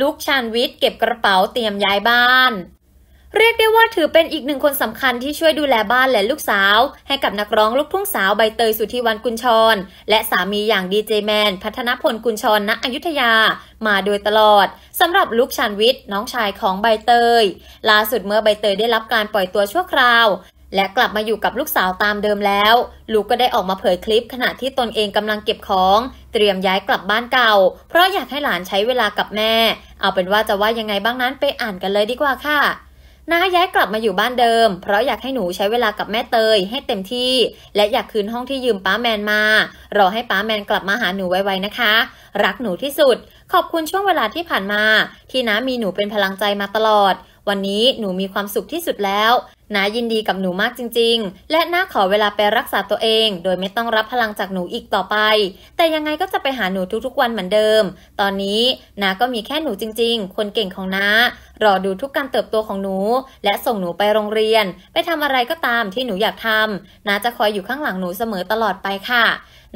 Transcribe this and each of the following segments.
ลุกชานวิทย์เก็บกระเป๋าเตรียมย้ายบ้าน เรียกได้ว่าถือเป็นอีกหนึ่งคนสำคัญที่ช่วยดูแลบ้านและลูกสาว ให้กับนักร้องลูกทุ่งสาวใบเตยสุธีวันกุญชร และสามีอย่างดีเจแมนพัฒนพลกุญชรณอยุธยามาโดยตลอดสำหรับลุกชานวิทย์น้องชายของใบเตย ล่าสุดเมื่อใบเตยได้รับการปล่อยตัวชั่วคราวและกลับมาอยู่กับลูกสาวตามเดิมแล้ว ลูกก็ได้ออกมาเผยคลิปขณะที่ตนเองกำลังเก็บของ เตรียมย้ายกลับบ้านเก่า เพราะอยากให้หลานใช้เวลากับแม่ เอาเป็นว่าจะว่ายังไงบ้างนั้นไปอ่านกันเลยดีกว่าค่ะ น้าย้ายกลับมาอยู่บ้านเดิม เพราะอยากให้หนูใช้เวลากับแม่เตยให้เต็มที่ และอยากคืนห้องที่ยืมป้าแมนมา รอให้ป้าแมนกลับมาหาหนูไวๆนะคะ รักหนูที่สุด ขอบคุณช่วงเวลาที่ผ่านมา ที่น้ามีหนูเป็นพลังใจมาตลอดวันนี้หนูมีความสุขที่สุดแล้วนายินดีกับหนูมากจริงๆ และน้าขอเวลาไปรักษาตัวเองโดยไม่ต้องรับพลังจากหนูอีกต่อไป แต่ยังไงก็จะไปหาหนูทุกๆวันเหมือนเดิม ตอนนี้นาก็มีแค่หนูจริงๆ คนเก่งของน้า รอดูทุกการเติบโตของหนู และส่งหนูไปโรงเรียน ไปทำอะไรก็ตามที่หนูอยากทำนาจะคอยอยู่ข้างหลังหนูเสมอตลอดไปค่ะ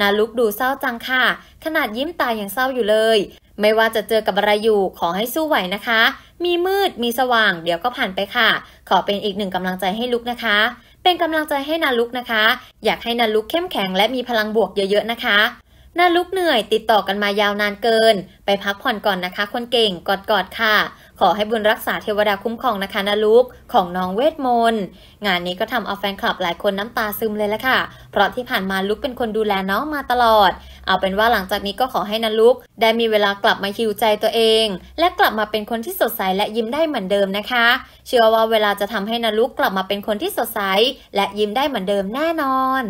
นาลุกดูเศร้าจังค่ะ ขนาดยิ้มตายอย่างเศร้าอยู่เลยไม่ว่าจะเจอกับอะไรอยู่ ขอให้สู้ไหวนะคะ มีมืดมีสว่าง เดี๋ยวก็ผ่านไปค่ะ ขอเป็นอีกหนึ่งกำลังใจให้ลุกนะคะ เป็นกำลังใจให้นาลุกนะคะ อยากให้นาลุกเข้มแข็งและมีพลังบวกเยอะๆนะคะนาลุกเหนื่อยติดต่อกันมายาวนานเกิน ไปพักผ่อนก่อนนะคะ คนเก่ง กอดๆค่ะขอให้บุญรักษาเทวดาคุ้มครองนะคะนะลูกของน้องเวทมนต์งานนี้ก็ทำเอาแฟนคลับหลายคนน้ำตาซึมเลยละค่ะเพราะที่ผ่านมาลูกเป็นคนดูแลน้องมาตลอด เอาเป็นว่าหลังจากนี้ก็ขอให้นะลูกได้มีเวลากลับมาฮิวใจตัวเอง และกลับมาเป็นคนที่สดใสและยิ้มได้เหมือนเดิมนะคะ เชื่อว่าเวลาจะทำให้นะลูกกลับมาเป็นคนที่สดใสและยิ้มได้เหมือนเดิมแน่นอน